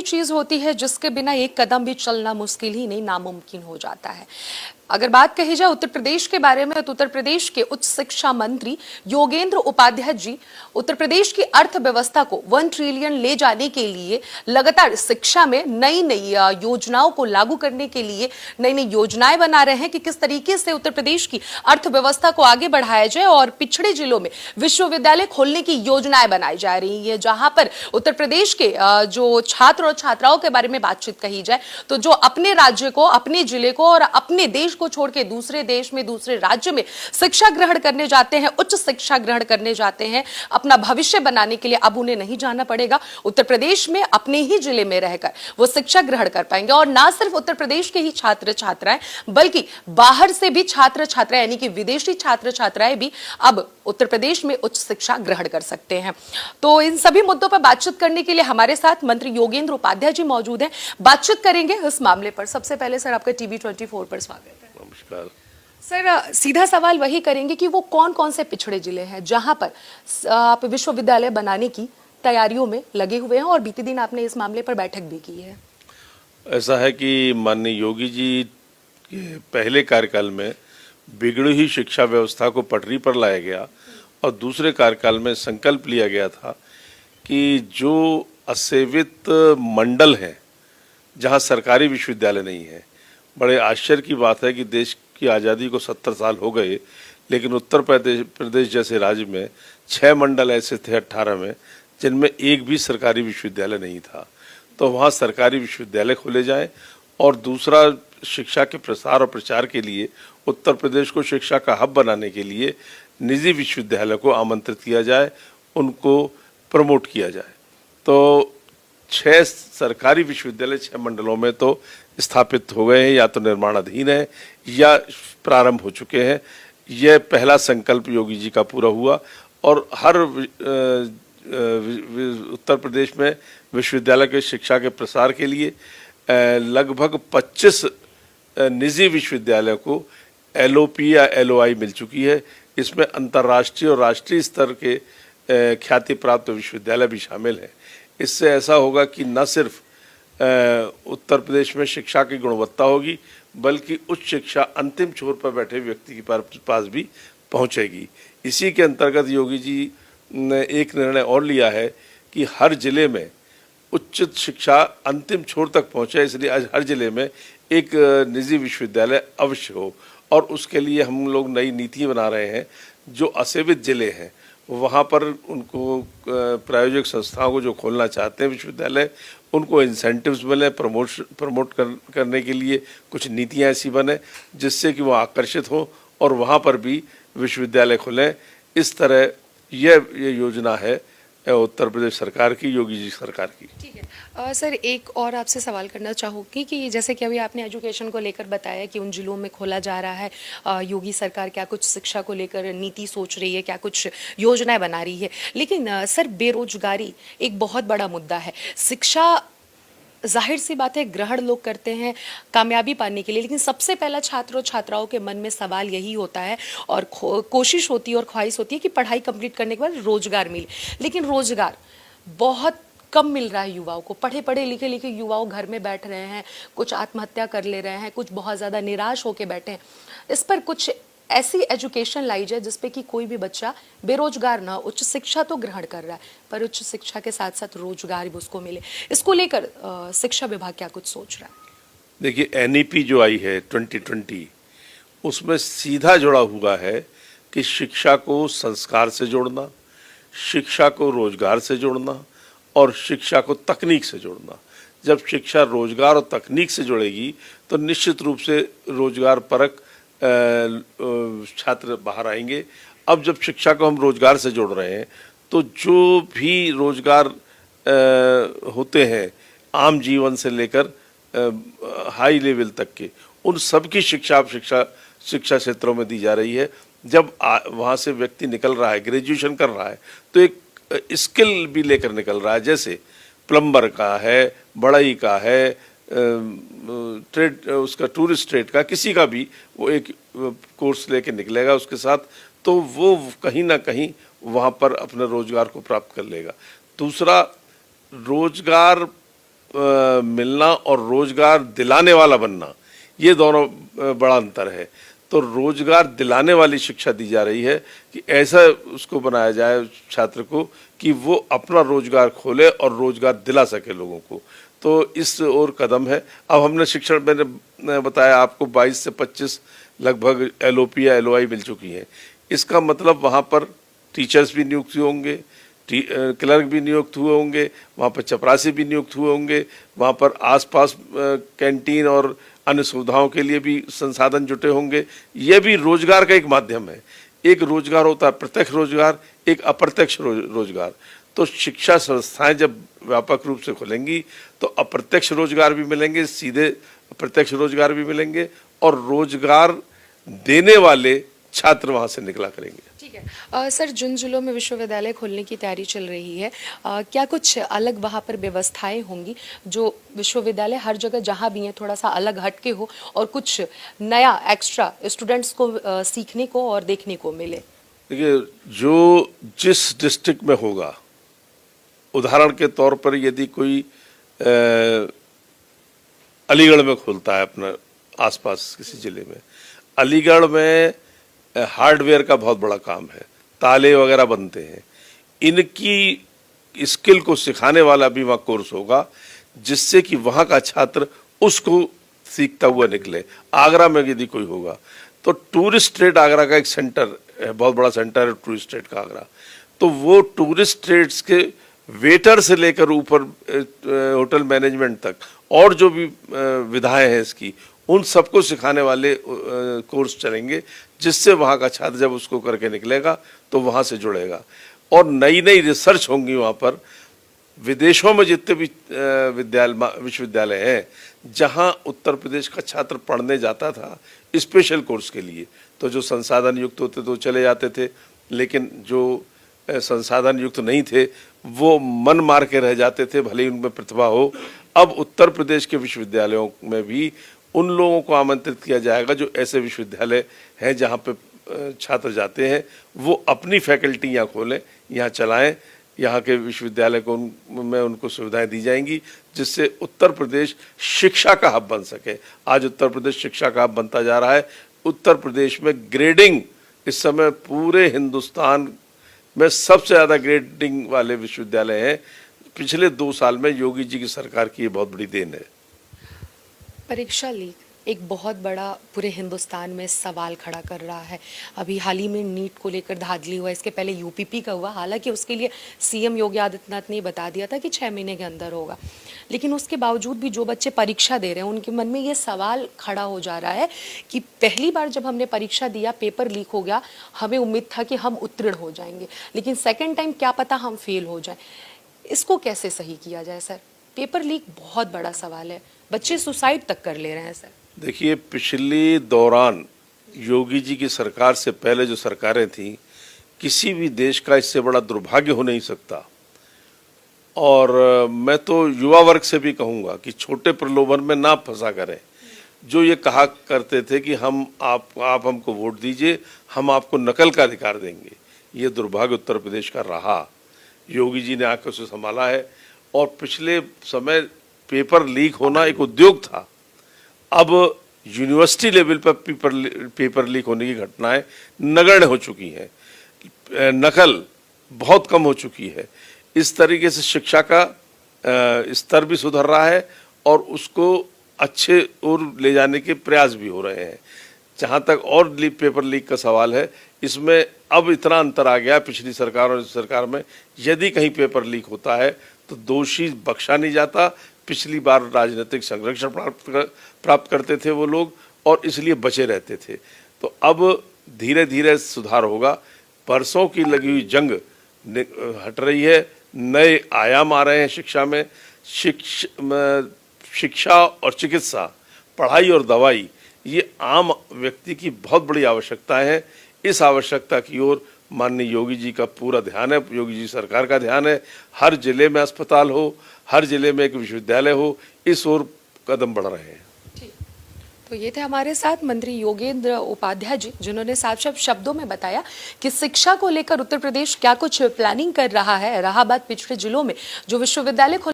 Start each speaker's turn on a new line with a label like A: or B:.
A: चीज होती है जिसके बिना एक कदम भी चलना मुश्किल ही नहीं नामुमकिन हो जाता है अगर बात कही जाए उत्तर प्रदेश के बारे में तो उत्तर प्रदेश के उच्च शिक्षा मंत्री योगेंद्र उपाध्याय जी उत्तर प्रदेश की अर्थव्यवस्था को वन ट्रिलियन ले जाने के लिए लगातार शिक्षा में नई नई योजनाओं को लागू करने के लिए नई नई योजनाएं बना रहे हैं कि किस तरीके से उत्तर प्रदेश की अर्थव्यवस्था को आगे बढ़ाया जाए और पिछड़े जिलों में विश्वविद्यालय खोलने की योजनाएं बनाई जा रही है जहां पर उत्तर प्रदेश के जो छात्र और छात्राओं के बारे में बातचीत कही जाए तो जो अपने राज्य को अपने जिले को और अपने देश को छोड़ के दूसरे देश में दूसरे राज्य में शिक्षा ग्रहण करने जाते हैं उच्च शिक्षा ग्रहण करने जाते हैं अपना भविष्य बनाने के लिए अब उन्हें नहीं जाना पड़ेगा उत्तर प्रदेश में अपने ही जिले में रहकर वो शिक्षा ग्रहण कर पाएंगे और ना सिर्फ उत्तर प्रदेश के ही छात्र छात्राएं बल्कि बाहर से भी छात्र छात्राएं यानी कि विदेशी छात्र छात्राएं भी अब उत्तर प्रदेश में उच्च शिक्षा ग्रहण कर सकते हैं तो इन सभी मुद्दों पर बातचीत करने के लिए हमारे साथ मंत्री योगेंद्र उपाध्याय जी मौजूद हैं बातचीत करेंगे इस मामले पर सबसे पहले सर आपका टीवी ट्वेंटी पर स्वागत है नमस्कार सर uh, सीधा सवाल वही करेंगे कि वो कौन कौन से पिछड़े जिले हैं जहां पर uh, आप विश्वविद्यालय बनाने की तैयारियों में लगे हुए हैं और बीते दिन आपने इस मामले पर बैठक भी की है
B: ऐसा है कि माननीय योगी जी के पहले कार्यकाल में बिगड़ी ही शिक्षा व्यवस्था को पटरी पर लाया गया और दूसरे कार्यकाल में संकल्प लिया गया था कि जो असेवित मंडल हैं जहाँ सरकारी विश्वविद्यालय नहीं है बड़े आश्चर्य की बात है कि देश की आज़ादी को सत्तर साल हो गए लेकिन उत्तर प्रदेश प्रदेश जैसे राज्य में छः मंडल ऐसे थे अट्ठारह में जिनमें एक भी सरकारी विश्वविद्यालय नहीं था तो वहाँ सरकारी विश्वविद्यालय खोले जाएं और दूसरा शिक्षा के प्रसार और प्रचार के लिए उत्तर प्रदेश को शिक्षा का हब बनाने के लिए निजी विश्वविद्यालय को आमंत्रित किया जाए उनको प्रमोट किया जाए तो छः सरकारी विश्वविद्यालय छः मंडलों में तो स्थापित हो गए हैं या तो निर्माणाधीन है या प्रारंभ हो चुके हैं यह पहला संकल्प योगी जी का पूरा हुआ और हर उत्तर प्रदेश में विश्वविद्यालय के शिक्षा के प्रसार के लिए लगभग 25 निजी विश्वविद्यालय को एल या एल मिल चुकी है इसमें अंतर्राष्ट्रीय और राष्ट्रीय स्तर के ख्याति प्राप्त विश्वविद्यालय भी शामिल हैं इससे ऐसा होगा कि न सिर्फ उत्तर प्रदेश में शिक्षा की गुणवत्ता होगी बल्कि उच्च शिक्षा अंतिम छोर पर बैठे व्यक्ति के पास भी पहुंचेगी इसी के अंतर्गत योगी जी ने एक निर्णय और लिया है कि हर जिले में उच्च शिक्षा अंतिम छोर तक पहुंचे इसलिए आज हर जिले में एक निजी विश्वविद्यालय अवश्य हो और उसके लिए हम लोग नई नीति बना रहे हैं जो असेवित जिले हैं वहाँ पर उनको प्रायोजक संस्थाओं को जो खोलना चाहते हैं विश्वविद्यालय उनको इंसेंटिव्स मिले प्रमोश प्रमोट कर, करने के लिए कुछ नीतियाँ ऐसी बने जिससे कि वो आकर्षित हो और वहाँ पर भी विश्वविद्यालय खुलें इस तरह यह योजना है उत्तर प्रदेश सरकार की योगी जी सरकार की ठीक है
A: आ, सर एक और आपसे सवाल करना चाहूँगी कि जैसे कि अभी आपने एजुकेशन को लेकर बताया कि उन जिलों में खोला जा रहा है आ, योगी सरकार क्या कुछ शिक्षा को लेकर नीति सोच रही है क्या कुछ योजनाएं बना रही है लेकिन आ, सर बेरोजगारी एक बहुत बड़ा मुद्दा है शिक्षा जाहिर सी बात है ग्रहण लोग करते हैं कामयाबी पाने के लिए लेकिन सबसे पहला छात्रों छात्राओं के मन में सवाल यही होता है और कोशिश होती है और ख्वाहिश होती है कि पढ़ाई कंप्लीट करने के बाद रोजगार मिले लेकिन रोजगार बहुत कम मिल रहा है युवाओं को पढ़े पढ़े लिखे लिखे युवाओं घर में बैठ रहे हैं कुछ आत्महत्या कर ले रहे हैं कुछ बहुत ज़्यादा निराश होकर बैठे हैं इस पर कुछ ऐसी एजुकेशन लाई जाए जिसपे कि कोई भी बच्चा बेरोजगार ना उच्च शिक्षा तो ग्रहण कर रहा है पर उच्च शिक्षा के साथ साथ रोजगार भी उसको मिले इसको लेकर शिक्षा विभाग क्या कुछ सोच रहा है
B: देखिए एन e जो आई है 2020 उसमें सीधा जुड़ा हुआ है कि शिक्षा को संस्कार से जोड़ना शिक्षा को रोजगार से जोड़ना और शिक्षा को तकनीक से जोड़ना जब शिक्षा रोजगार और तकनीक से जुड़ेगी तो निश्चित रूप से रोजगार परक छात्र बाहर आएंगे अब जब शिक्षा को हम रोजगार से जोड़ रहे हैं तो जो भी रोजगार होते हैं आम जीवन से लेकर हाई लेवल तक के उन सब की शिक्षा अब शिक्षा शिक्षा क्षेत्रों में दी जा रही है जब वहाँ से व्यक्ति निकल रहा है ग्रेजुएशन कर रहा है तो एक स्किल भी लेकर निकल रहा है जैसे प्लम्बर का है बढ़ई का है ट्रेड उसका टूरिस्ट ट्रेड का किसी का भी वो एक कोर्स लेके निकलेगा उसके साथ तो वो कहीं ना कहीं वहाँ पर अपने रोजगार को प्राप्त कर लेगा दूसरा रोजगार मिलना और रोजगार दिलाने वाला बनना ये दोनों बड़ा अंतर है तो रोजगार दिलाने वाली शिक्षा दी जा रही है कि ऐसा उसको बनाया जाए छात्र को कि वो अपना रोजगार खोले और रोजगार दिला सके लोगों को तो इस ओर कदम है अब हमने शिक्षण मैंने बताया आपको 22 से 25 लगभग एल या एल मिल चुकी है इसका मतलब वहाँ पर टीचर्स भी नियुक्त होंगे टी, क्लर्क भी नियुक्त हुए होंगे वहाँ पर चपरासी भी नियुक्त हुए होंगे वहाँ पर आसपास कैंटीन और अन्य सुविधाओं के लिए भी संसाधन जुटे होंगे यह भी रोजगार का एक माध्यम है एक रोजगार होता है प्रत्यक्ष रोजगार एक अप्रत्यक्ष रोजगार तो शिक्षा संस्थाएं जब व्यापक रूप से खुलेंगी तो अप्रत्यक्ष रोजगार भी मिलेंगे सीधे अप्रत्यक्ष रोजगार भी मिलेंगे और रोजगार देने वाले छात्र वहाँ से निकला करेंगे ठीक
A: है आ, सर जिन जिलों में विश्वविद्यालय खोलने की तैयारी चल रही है आ, क्या कुछ अलग वहाँ पर व्यवस्थाएं होंगी जो विश्वविद्यालय हर जगह जहाँ भी हैं थोड़ा सा अलग हटके हो और कुछ नया एक्स्ट्रा स्टूडेंट्स को आ, सीखने को और देखने को मिले
B: देखिए जो जिस डिस्ट्रिक्ट में होगा उदाहरण के तौर पर यदि कोई अलीगढ़ में खुलता है अपना आसपास किसी ज़िले में अलीगढ़ में हार्डवेयर का बहुत बड़ा काम है ताले वगैरह बनते हैं इनकी स्किल को सिखाने वाला भी वहाँ कोर्स होगा जिससे कि वहाँ का छात्र उसको सीखता हुआ निकले आगरा में यदि कोई होगा तो टूरिस्ट ट्रेड आगरा का एक सेंटर है बहुत बड़ा सेंटर है टूरिस्ट ट्रेड का आगरा तो वो टूरिस्ट ट्रेड्स के वेटर से लेकर ऊपर होटल मैनेजमेंट तक और जो भी विधाएं हैं इसकी उन सबको सिखाने वाले कोर्स चलेंगे जिससे वहाँ का छात्र जब उसको करके निकलेगा तो वहाँ से जुड़ेगा और नई नई रिसर्च होंगी वहाँ पर विदेशों में जितने भी विद्यालय विश्वविद्यालय हैं जहाँ उत्तर प्रदेश का छात्र पढ़ने जाता था स्पेशल कोर्स के लिए तो जो संसाधन युक्त होते तो चले जाते थे लेकिन जो संसाधन युक्त नहीं थे वो मन मार के रह जाते थे भले ही उनमें प्रतिभा हो अब उत्तर प्रदेश के विश्वविद्यालयों में भी उन लोगों को आमंत्रित किया जाएगा जो ऐसे विश्वविद्यालय हैं जहाँ पे छात्र जाते हैं वो अपनी फैकल्टी यहाँ खोलें यहाँ चलाएं यहाँ के विश्वविद्यालय को उन में उनको सुविधाएं दी जाएंगी जिससे उत्तर प्रदेश शिक्षा का हब बन सके आज उत्तर प्रदेश शिक्षा का हब बनता जा रहा है उत्तर प्रदेश में ग्रेडिंग इस समय पूरे हिंदुस्तान में सबसे ज़्यादा ग्रेडिंग वाले विश्वविद्यालय हैं पिछले दो साल में योगी जी की सरकार की ये बहुत बड़ी देन है
A: परीक्षा लीक एक बहुत बड़ा पूरे हिंदुस्तान में सवाल खड़ा कर रहा है अभी हाल ही में नीट को लेकर धाधली हुआ इसके पहले यूपीपी का हुआ हालांकि उसके लिए सीएम योगी आदित्यनाथ ने बता दिया था कि छः महीने के अंदर होगा लेकिन उसके बावजूद भी जो बच्चे परीक्षा दे रहे हैं उनके मन में ये सवाल खड़ा हो जा रहा है कि पहली बार जब हमने परीक्षा दिया पेपर लीक हो गया हमें उम्मीद था कि हम उत्तीर्ण हो जाएंगे लेकिन सेकेंड टाइम क्या पता हम फेल हो जाए इसको कैसे सही किया जाए सर पेपर लीक बहुत बड़ा सवाल है बच्चे सुसाइड तक कर ले रहे हैं सर
B: देखिए पिछले दौरान योगी जी की सरकार से पहले जो सरकारें थीं किसी भी देश का इससे बड़ा दुर्भाग्य हो नहीं सकता और मैं तो युवा वर्ग से भी कहूँगा कि छोटे प्रलोभन में ना फंसा करें जो ये कहा करते थे कि हम आप आप हमको वोट दीजिए हम आपको नकल का अधिकार देंगे ये दुर्भाग्य उत्तर प्रदेश का रहा योगी जी ने आकर उसे संभाला है और पिछले समय पेपर लीक होना एक उद्योग था अब यूनिवर्सिटी लेवल पर पेपर पेपर लीक होने की घटनाएं नगण्य हो चुकी हैं नकल बहुत कम हो चुकी है इस तरीके से शिक्षा का स्तर भी सुधर रहा है और उसको अच्छे और ले जाने के प्रयास भी हो रहे हैं जहाँ तक और लीक पेपर लीक का सवाल है इसमें अब इतना अंतर आ गया पिछली सरकार और इस सरकार में यदि कहीं पेपर लीक होता है तो दोषी बख्शा नहीं जाता पिछली बार राजनीतिक संरक्षण प्राप्त प्राप्त करते थे वो लोग और इसलिए बचे रहते थे तो अब धीरे धीरे सुधार होगा परसों की लगी हुई जंग हट रही है नए आयाम आ रहे हैं शिक्षा में शिक्ष शिक्षा और चिकित्सा पढ़ाई और दवाई ये आम व्यक्ति की बहुत बड़ी आवश्यकता है इस आवश्यकता की ओर माननीय योगी जी का पूरा ध्यान है योगी जी सरकार का ध्यान है हर जिले में अस्पताल हो हर जिले में एक विश्वविद्यालय हो इस ओर कदम बढ़ रहे हैं
A: तो ये थे हमारे साथ मंत्री योगेंद्र उपाध्याय जी जिन्होंने साफ साफ शब्दों में बताया कि शिक्षा को लेकर उत्तर प्रदेश क्या कुछ प्लानिंग कर रहा है इलाहाबाद पिछड़े जिलों में जो विश्वविद्यालय